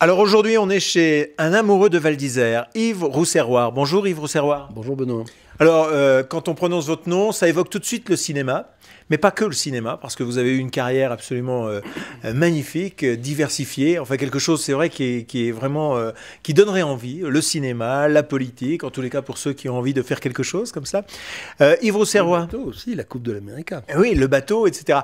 Alors aujourd'hui, on est chez un amoureux de Val d'Isère, Yves Rousserroir. Bonjour Yves Rousserroir. Bonjour Benoît. Alors, euh, quand on prononce votre nom, ça évoque tout de suite le cinéma, mais pas que le cinéma, parce que vous avez eu une carrière absolument euh, euh, magnifique, diversifiée. Enfin, quelque chose, c'est vrai, qui est, vraiment qui donnerait envie. Le cinéma, la politique, en tous les cas pour ceux qui ont envie de faire quelque chose comme ça. Yves Rousserrois. Le aussi, la Coupe de l'Amérique. Oui, le bateau, etc.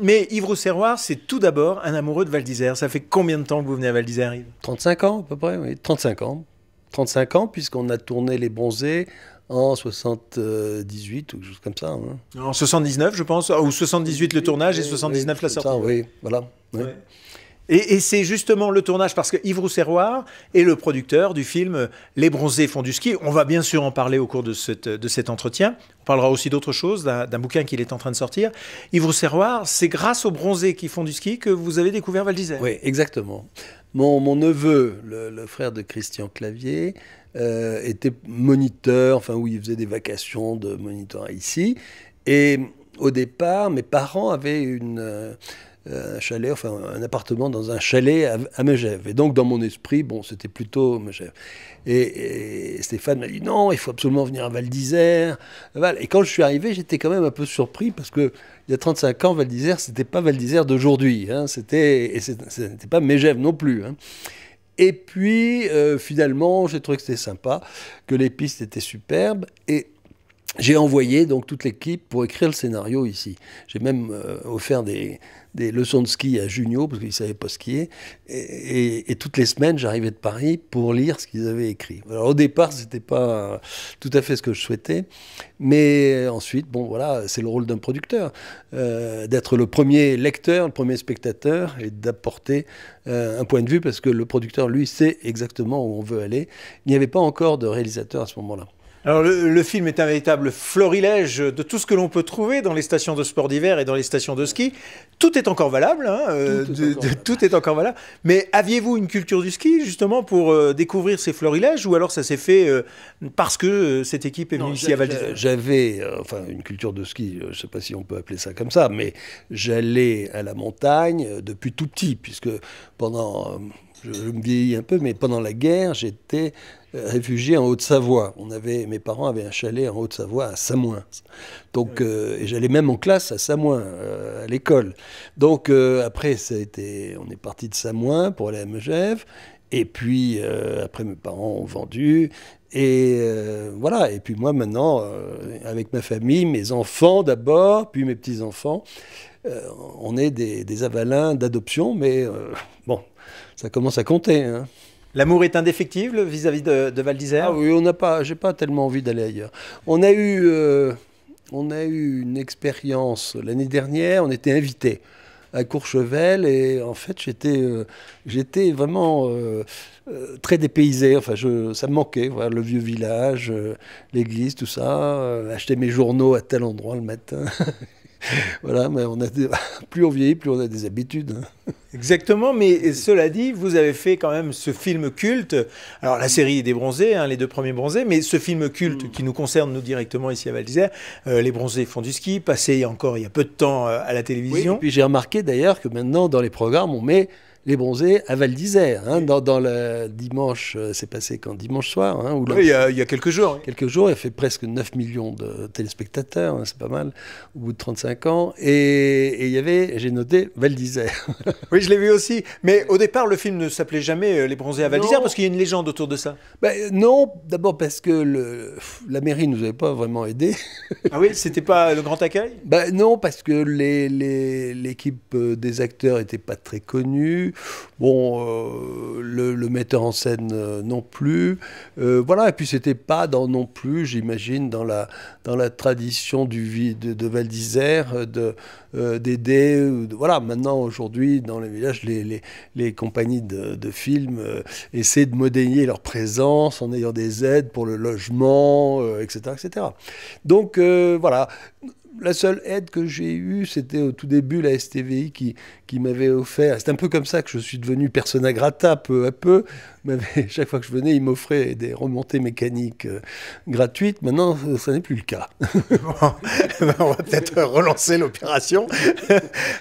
mais Yves Rousserrois, c'est tout d'abord un amoureux de Val d'Isère. Ça fait combien de temps que vous venez à Val d'Isère, Yves 35 ans, à peu près, oui. 35 ans. 35 ans, puisqu'on a tourné Les Bronzés en 78 ou quelque chose comme ça. Hein. En 79, je pense, ou 78 le tournage et 79 euh, la sortie. oui, voilà. Et, c'est justement le tournage parce que Yves Rousseroir est le producteur du film Les Bronzés font du ski. On va bien sûr en parler au cours de, de cet entretien. On parlera aussi d'autres choses, d'un bouquin qu'il est en train de sortir. Yves Rousseroir, c'est grâce aux Bronzés qui font du ski que vous avez découvert Val d'Isère. Oui, exactement. Mon, neveu, le, frère de Christian Clavier, euh, était moniteur, enfin où il faisait des vacations de moniteur ici. Et au départ, mes parents avaient une, euh, un chalet, enfin un appartement dans un chalet à, à Et donc dans mon esprit, bon, c'était plutôt Megève. Et, Stéphane m'a dit non, il faut absolument venir à Val d'Isère. Et quand je suis arrivé, j'étais quand même un peu surpris parce que il y a 35 ans, Val d'Isère, c'était pas Val d'Isère d'aujourd'hui. Hein, c'était et c'était pas Megève non plus. Hein. Et puis, euh, finalement, j'ai trouvé que c'était sympa, que les pistes étaient superbes. Et j'ai envoyé donc toute l'équipe pour écrire le scénario ici. J'ai même euh, offert des, des, leçons de ski à Junio parce qu'il ne savaient pas skier. Et, et, et toutes les semaines, j'arrivais de Paris pour lire ce qu'ils avaient écrit. Alors au départ, ce n'était pas tout à fait ce que je souhaitais. Mais euh, ensuite, bon voilà, c'est le rôle d'un producteur, euh, d'être le premier lecteur, le premier spectateur et d'apporter euh, un point de vue parce que le producteur, lui, sait exactement où on veut aller. Il n'y avait pas encore de réalisateur à ce moment-là. Alors le, film est un véritable florilège de tout ce que l'on peut trouver dans les stations de sport d'hiver et dans les stations de ski. Tout est encore valable, hein, euh, tout, est encore valable. Mais aviez-vous une culture du ski justement pour euh, découvrir ces florilèges ou alors ça s'est fait euh, parce que cette équipe est venue ici à Val d'Isère J'avais enfin une culture de ski, je ne sais pas si on peut appeler ça comme ça, mais j'allais à la montagne depuis tout petit puisque pendant je, me vieillis un peu, mais pendant la guerre, j'étais euh, réfugié en Haute-Savoie. On avait, mes parents avaient un chalet en Haute-Savoie à Samoins. Donc, euh, et j'allais même en classe à Samoins, euh, à l'école. Donc après, ça on est parti de Samoins pour aller à Megève. Et puis après, mes parents ont vendu. Et voilà. Et puis moi maintenant, avec ma famille, mes enfants d'abord, puis mes petits enfants, on est des, des avalins d'adoption, mais bon, ça commence à compter. Hein. L'amour est indéfectible vis-à-vis de, Val d'Isère ah oui, on n'a pas, j'ai pas tellement envie d'aller ailleurs. On a eu, euh, on a eu une expérience l'année dernière, on était invité à Courchevel et en fait j'étais euh, vraiment euh, très dépaysé enfin je, ça me manquait le vieux village l'église tout ça acheter mes journaux à tel endroit le matin voilà, mais plus on vieillit, plus on a des habitudes. Hein. Exactement, mais cela dit, vous avez fait quand même ce film culte. Alors la série des bronzés, hein, les deux premiers bronzés, mais ce film culte mm. qui nous concerne nous directement ici à Val d'Isère, euh, les bronzés font du ski, passé encore il y a peu de temps euh, à la télévision. et puis j'ai remarqué d'ailleurs que maintenant dans les programmes on met les bronzés à Val d'Isère. Hein, dans, dans, le dimanche, euh, c'est passé quand dimanche soir. Hein, oui, il y, a, quelques jours. il hein. Quelques jours, il a fait presque 9 millions de téléspectateurs, hein, c'est pas mal, au bout de 35 ans. Et, il y avait, j'ai noté, Val d'Isère. oui, je l'ai vu aussi. Mais au départ, le film ne s'appelait jamais euh, Les bronzés à Val d'Isère parce qu'il y a une légende autour de ça. Ben, euh, non, d'abord parce que la mairie ne nous avait pas vraiment aidés. ah oui, c'était pas le grand accueil ben, Non, parce que l'équipe les, des acteurs n'était pas très connue. Bon, euh, le, metteur en scène euh, non plus. Euh, voilà, et puis c'était pas dans non plus, j'imagine, dans la, dans la tradition du, de, de Val d'Isère, d'aider. voilà, maintenant, aujourd'hui, dans les villages, les, compagnies de, de films essaient de modéliser leur présence en ayant des aides pour le logement, etc., etc. Donc, voilà la seule aide que j'ai eue, c'était au tout début la STVI qui, m'avait offert. C'est un peu comme ça que je suis devenu persona grata peu à peu. chaque fois que je venais, ils m'offraient des remontées mécaniques euh, gratuites. Maintenant, ce euh, n'est plus le cas. on va peut-être relancer l'opération.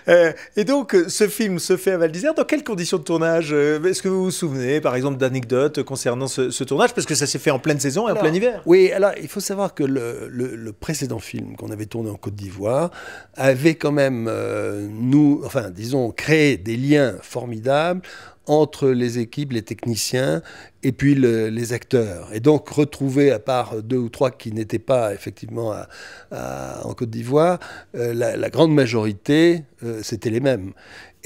Euh, et donc, ce film se fait à Val d'Isère. Dans quelles conditions de tournage Est-ce que vous vous souvenez, par exemple, d'anecdotes concernant ce, tournage Parce que ça s'est fait en pleine saison et en plein hiver. Oui, alors il faut savoir que le, le précédent film qu'on avait tourné en d'Ivoire, avait quand même, euh, nous, enfin, disons, créé des liens formidables entre les équipes, les techniciens et puis les acteurs. Et donc retrouver, à part deux ou trois qui n'étaient pas effectivement en Côte d'Ivoire, euh, la, grande majorité, euh, c'était les mêmes.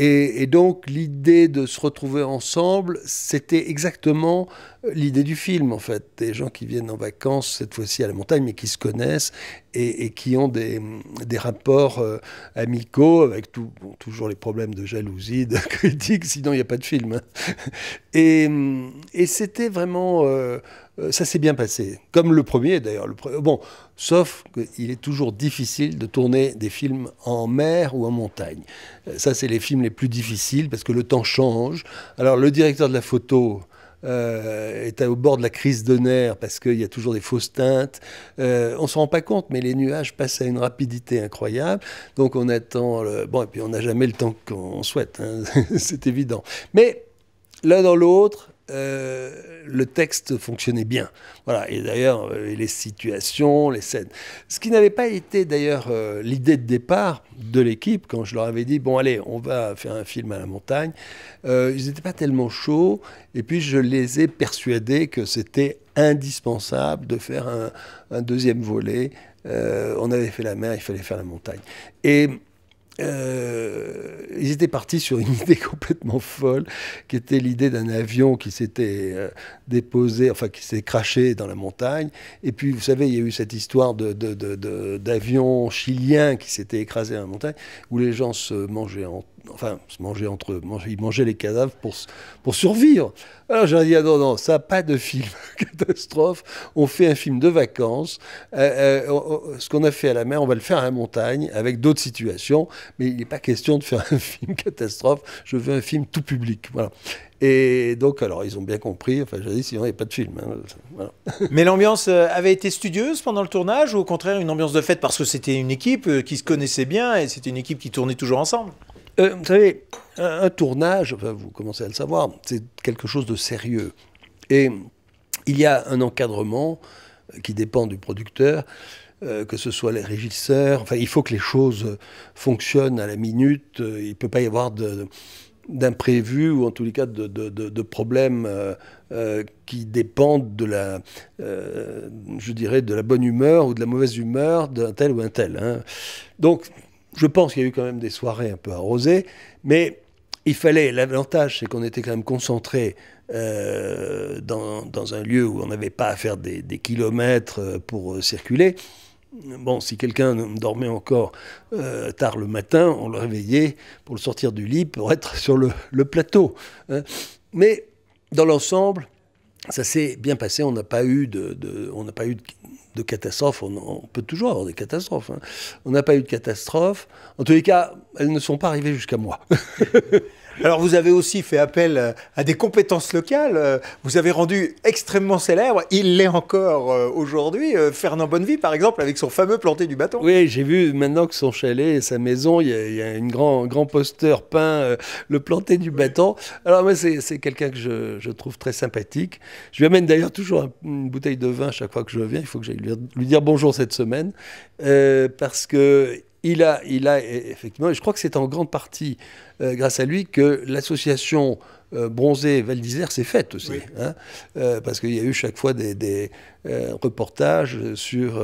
Et, donc l'idée de se retrouver ensemble, c'était exactement l'idée du film en fait. Des gens qui viennent en vacances, cette fois-ci à la montagne, mais qui se connaissent et, qui ont des, rapports euh, amicaux avec tout, toujours les problèmes de jalousie, de critique, sinon il n'y a pas de film. Et, c'était vraiment... Euh, euh, ça s'est bien passé, comme le premier d'ailleurs. Bon, sauf qu'il est toujours difficile de tourner des films en mer ou en montagne. Euh, ça, c'est les films les plus difficiles parce que le temps change. Alors, le directeur de la photo euh, est au bord de la crise de nerfs parce qu'il y a toujours des fausses teintes. Euh, on ne s'en rend pas compte, mais les nuages passent à une rapidité incroyable. Donc on attend. Bon, et puis on n'a jamais le temps qu'on souhaite, hein. c'est évident. Mais l'un dans l'autre, euh, le texte fonctionnait bien. Voilà. Et d'ailleurs, euh, les situations, les scènes. Ce qui n'avait pas été d'ailleurs euh, l'idée de départ de l'équipe quand je leur avais dit bon allez, on va faire un film à la montagne. ils n'étaient pas tellement chauds. Et puis je les ai persuadés que c'était indispensable de faire un, un deuxième volet. on avait fait la mer, il fallait faire la montagne. Et euh, ils étaient partis sur une idée complètement folle, qui était l'idée d'un avion qui s'était euh, déposé, enfin qui s'est craché dans la montagne. Et puis, vous savez, il y a eu cette histoire d'avion de, chilien qui s'était écrasé dans la montagne, où les gens se mangeaient en enfin, se manger entre eux, ils mangeaient les cadavres pour, survivre. Alors j'ai dit, ah non, non, ça n'a pas de film catastrophe, on fait un film de vacances, euh, euh, ce qu'on a fait à la mer, on va le faire à la montagne, avec d'autres situations, mais il n'est pas question de faire un film catastrophe, je veux un film tout public, Et donc, alors, ils ont bien compris, enfin, j'ai dit, sinon, il n'y a pas de film. Hein. Mais l'ambiance euh, avait été studieuse pendant le tournage, ou au contraire, une ambiance de fête, parce que c'était une équipe qui se connaissait bien, et c'était une équipe qui tournait toujours ensemble euh, vous savez, un, tournage, vous commencez à le savoir, c'est quelque chose de sérieux. Et il y a un encadrement qui dépend du producteur, euh, que ce soit les régisseurs. Enfin, il faut que les choses fonctionnent à la minute. Euh, il ne peut pas y avoir d'imprévus ou en tous les cas de, problèmes qui dépendent de la, je dirais, de la bonne humeur ou de la mauvaise humeur d'un tel ou un tel. Hein. Donc, je pense qu'il y a eu quand même des soirées un peu arrosées, mais il fallait, l'avantage c'est qu'on était quand même concentré euh, dans, un lieu où on n'avait pas à faire des, kilomètres euh, pour euh, circuler. Bon, si quelqu'un dormait encore tard le matin, on le réveillait pour le sortir du lit, pour être sur le, plateau. Hein. Mais dans l'ensemble, ça s'est bien passé. On n'a pas eu on n'a pas eu de, de catastrophes, on, peut toujours avoir des catastrophes. Hein. On n'a pas eu de catastrophes. En tous les cas, elles ne sont pas arrivées jusqu'à moi. Alors vous avez aussi fait appel euh, à des compétences locales, euh, vous avez rendu extrêmement célèbre, il l'est encore euh, aujourd'hui, Fernand Bonnevie par exemple avec son fameux planté du bâton. Oui, j'ai vu maintenant que son chalet et sa maison, il y a, un grand, grand poster peint, le planté du bâton. Alors moi c'est quelqu'un que je, trouve très sympathique. Je lui amène d'ailleurs toujours une bouteille de vin chaque fois que je viens, il faut que j'aille lui, dire bonjour cette semaine, parce que il a, il a effectivement, je crois que c'est en grande partie euh, grâce à lui que l'association euh, Bronzé bronzée Val d'Isère s'est faite aussi. Hein. Euh, parce qu'il y a eu chaque fois des reportages sur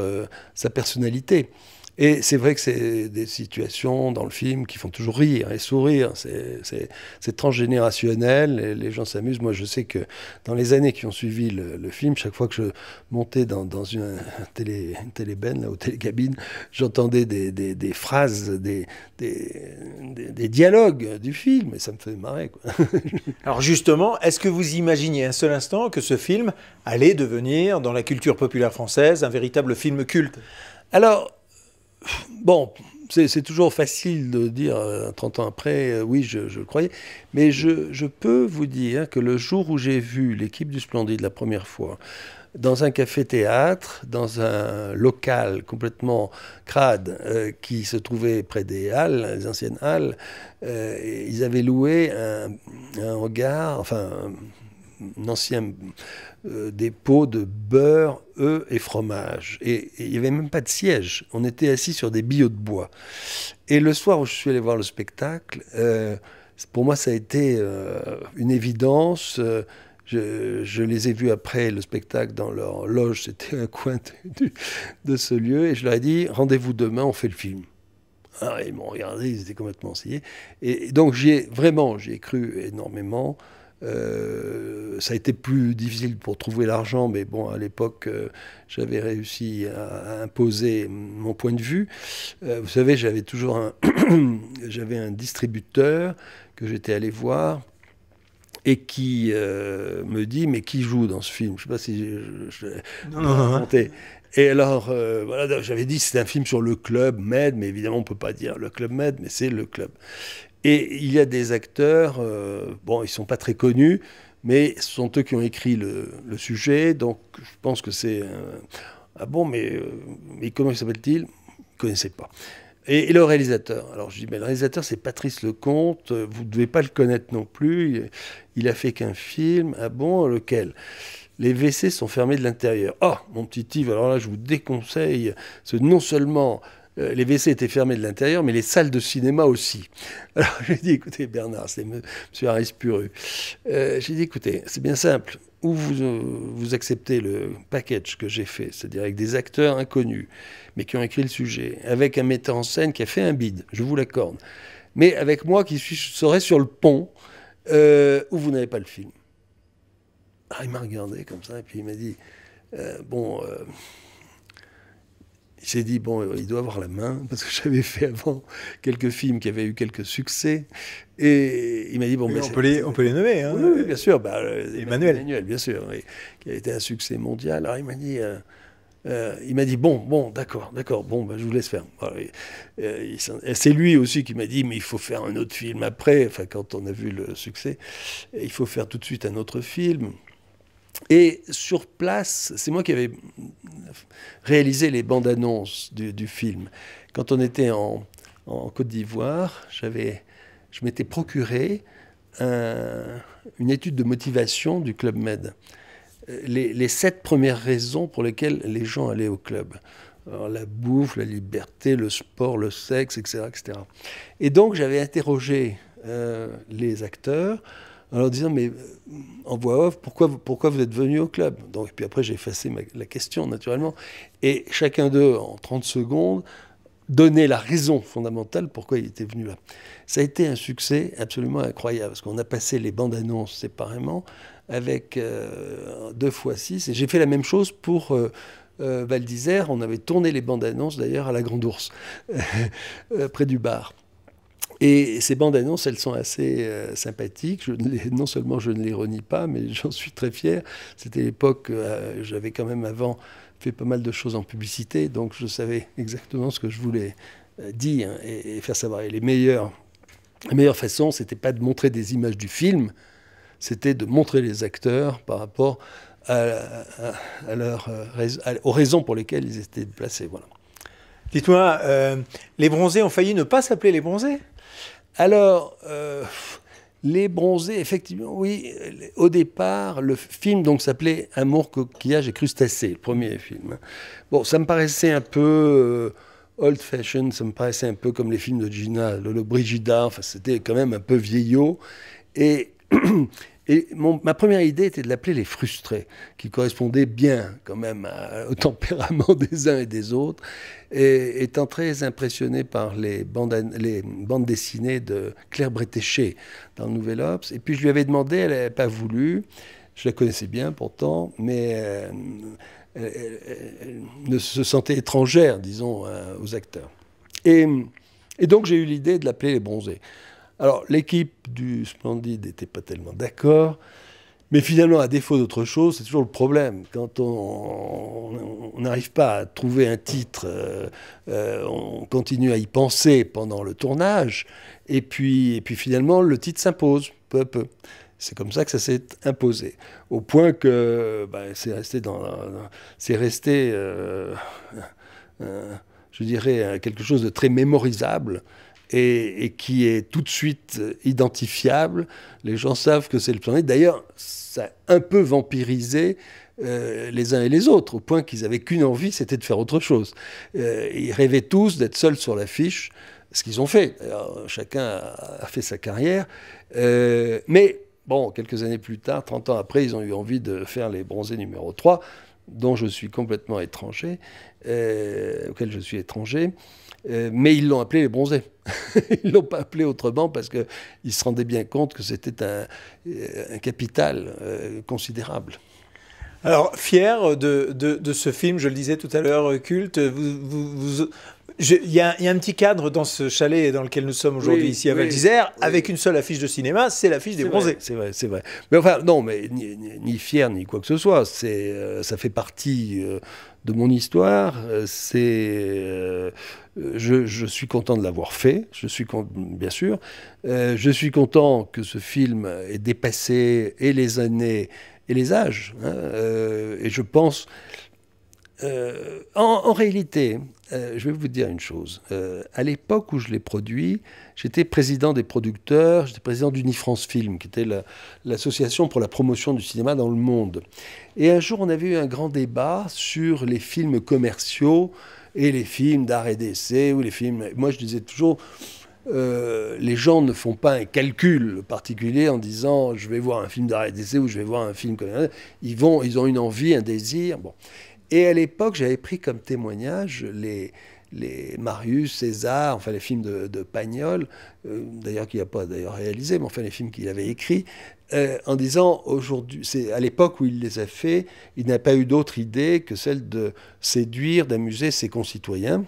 sa personnalité. Et c'est vrai que c'est des situations dans le film qui font toujours rire et sourire. C'est transgénérationnel les gens s'amusent. Moi, je sais que dans les années qui ont suivi le, film, chaque fois que je montais dans, une, télé, une télébène là, ou télécabine, j'entendais des, phrases, des, des, dialogues du film et ça me faisait marrer. Alors justement, est-ce que vous imaginiez un seul instant que ce film allait devenir, dans la culture populaire française, un véritable film culte alors, bon, c'est toujours facile de dire 30 euh, ans après, euh, oui, je, le croyais, mais je, peux vous dire que le jour où j'ai vu l'équipe du Splendide la première fois, dans un café-théâtre, dans un local complètement crade euh, qui se trouvait près des Halles, les anciennes Halles, ils avaient loué un, regard... enfin un ancien euh, dépôt de beurre, œufs et fromage. Et il n'y avait même pas de siège. On était assis sur des billots de bois. Et le soir où je suis allé voir le spectacle, euh, pour moi, ça a été euh, une évidence. Je, les ai vus après le spectacle dans leur loge, c'était un coin de, ce lieu, et je leur ai dit rendez-vous demain, on fait le film. Ah, ils m'ont regardé, ils étaient complètement sciés. Et donc, j'ai vraiment, j'ai cru énormément. Euh, ça a été plus difficile pour trouver l'argent, mais bon, à l'époque, euh, j'avais réussi à, imposer mon point de vue. Euh, vous savez, j'avais toujours un, j'avais un distributeur que j'étais allé voir et qui me dit mais qui joue dans ce film Je sais pas si je, hein. Et alors, voilà, j'avais dit c'est un film sur le club Med, mais évidemment on peut pas dire le club Med, mais c'est le club. Et il y a des acteurs, euh, bon, ils sont pas très connus, mais ce sont eux qui ont écrit le, sujet, donc je pense que c'est... ah bon, mais, comment euh, mais comment s'appelle-t-il Je pas. Et, le réalisateur Alors je dis, mais le réalisateur, c'est Patrice Lecomte, vous ne devez pas le connaître non plus, il, a fait qu'un film, ah bon, lequel les WC sont fermés de l'intérieur. Oh, mon petit Yves, alors là, je vous déconseille. ce non seulement euh, les WC étaient fermés de l'intérieur, mais les salles de cinéma aussi. Alors j'ai dit, écoutez Bernard, c'est M. Harris Puru. Euh, j'ai dit, écoutez, c'est bien simple. Ou euh, vous, acceptez le package que j'ai fait, c'est-à-dire avec des acteurs inconnus, mais qui ont écrit le sujet, avec un metteur en scène qui a fait un bide, je vous l'accorde, mais avec moi qui suis, serai sur le pont, où vous n'avez pas le film. Ah, il m'a regardé comme ça, et puis il m'a dit, bon s'est dit, bon, il doit avoir la main, parce que j'avais fait avant quelques films qui avaient eu quelques succès. Et il m'a dit, bon, ben, on, peut les, on peut les nommer. Hein. Oui, bien sûr. Bah, euh, Emmanuel. Emmanuel, bien sûr, qui a été un succès mondial. Alors il m'a dit, euh, euh, il m'a dit, bon, bon, d'accord, d'accord, bon, ben, je vous laisse faire. c'est lui aussi qui m'a dit, mais il faut faire un autre film après, enfin, quand on a vu le succès, il faut faire tout de suite un autre film. Et sur place, c'est moi qui avais réalisé les bandes annonces du, film. Quand on était en, Côte d'Ivoire, j'avais, je m'étais procuré une étude de motivation du Club Med. Les, sept premières raisons pour lesquelles les gens allaient au club. la bouffe, la liberté, le sport, le sexe, etc. etc. Et donc j'avais interrogé euh, les acteurs en leur disant mais euh, en voix off, pourquoi, pourquoi vous êtes venu au club Donc, Et puis après, j'ai effacé la question naturellement. Et chacun d'eux, en 30 secondes, donnait la raison fondamentale pourquoi il était venu là. Ça a été un succès absolument incroyable, parce qu'on a passé les bandes annonces séparément avec euh, deux fois six, et j'ai fait la même chose pour. Euh, Val d'Isère, on avait tourné les bandes annonces d'ailleurs à la Grande Ourse, près du bar. Et ces bandes annonces, elles sont assez euh, sympathiques. Je non seulement je ne les renie pas, mais j'en suis très fier. C'était l'époque, où euh, j'avais quand même avant fait pas mal de choses en publicité, donc je savais exactement ce que je voulais euh, dire et, faire savoir. Et les meilleures, la meilleure façon, c'était pas de montrer des images du film, c'était de montrer les acteurs par rapport à, leur, aux raisons pour lesquelles ils étaient placés. Voilà. Dites-moi, les bronzés ont failli ne pas s'appeler les bronzés alors, euh, les bronzés, effectivement, oui, euh, au départ, le film donc s'appelait Amour, coquillage et crustacés, le premier film. Bon, ça me paraissait un peu euh, old fashioned, ça me paraissait un peu comme les films de Gina, le, Brigida, enfin, c'était quand même un peu vieillot. Et Et ma première idée était de l'appeler les frustrés, qui correspondait bien quand même au tempérament des uns et des autres. Et étant très impressionné par les bandes, dessinées de Claire Bretéché dans le Nouvel Ops. Et puis je lui avais demandé, elle n'avait pas voulu. Je la connaissais bien pourtant, mais euh, elle, ne se sentait étrangère, disons, euh, aux acteurs. Et, et donc j'ai eu l'idée de l'appeler les bronzés. Alors, l'équipe du Splendid n'était pas tellement d'accord. Mais finalement, à défaut d'autre chose, c'est toujours le problème. Quand on n'arrive pas à trouver un titre, euh, euh, on continue à y penser pendant le tournage, et puis, finalement, le titre s'impose, peu à peu. C'est comme ça que ça s'est imposé, au point que bah, c'est resté, euh, je dirais, quelque chose de très mémorisable et, qui est tout de suite identifiable. Les gens savent que c'est le planète. D'ailleurs, ça a un peu vampirisé euh, les uns et les autres, au point qu'ils n'avaient qu'une envie, c'était de faire autre chose. Euh, ils rêvaient tous d'être seuls sur l'affiche, ce qu'ils ont fait. chacun a, fait sa carrière. Euh, mais bon, quelques années plus tard, 30 ans après, ils ont eu envie de faire les bronzés numéro 3, dont je suis complètement étranger, auquel je suis étranger, mais ils l'ont appelé les bronzés. ils ne l'ont pas appelé autrement parce qu'ils se rendaient bien compte que c'était un, euh, capital euh, considérable. Alors, fier de, ce film, je le disais tout à l'heure, euh, culte, vous, il y, a, un petit cadre dans ce chalet dans lequel nous sommes aujourd'hui, ici à Val d'Isère, avec une seule affiche de cinéma, c'est l'affiche des bronzés. C'est vrai, c'est vrai. Mais enfin, non, mais ni, fier, ni quoi que ce soit. C'est, euh, ça fait partie euh, de mon histoire. Euh, c'est. Je, suis content de l'avoir fait, je suis bien sûr. je suis content que ce film ait dépassé et les années et les âges. Hein. et je pense euh, en, réalité, euh, je vais vous dire une chose. Euh, à l'époque où je l'ai produit, j'étais président des producteurs, j'étais président d'Unifrance Film, qui était l'association pour la promotion du cinéma dans le monde. Et un jour, on avait eu un grand débat sur les films commerciaux et les films d'art et d'essai, ou les films... Moi, je disais toujours, les gens ne font pas un calcul particulier en disant je vais voir un film d'arrêt d'essai ou je vais voir un film ils vont ils ont une envie un désir bon et à l'époque, j'avais pris comme témoignage les, les Marius, César, enfin les films de, Pagnol, euh, d'ailleurs qu'il n'a pas d'ailleurs réalisé, mais enfin les films qu'il avait écrits, euh, en disant aujourd'hui, c'est à l'époque où il les a faits, il n'a pas eu d'autre idée que celle de séduire, d'amuser ses concitoyens.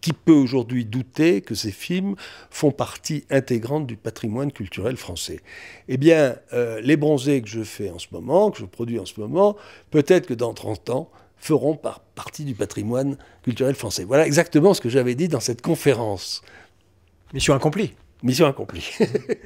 Qui peut aujourd'hui douter que ces films font partie intégrante du patrimoine culturel français Eh bien, euh, les bronzés que je fais en ce moment, que je produis en ce moment, peut-être que dans 30 ans, feront par partie du patrimoine culturel français. Voilà exactement ce que j'avais dit dans cette conférence. Mission accomplie. Mission accomplie.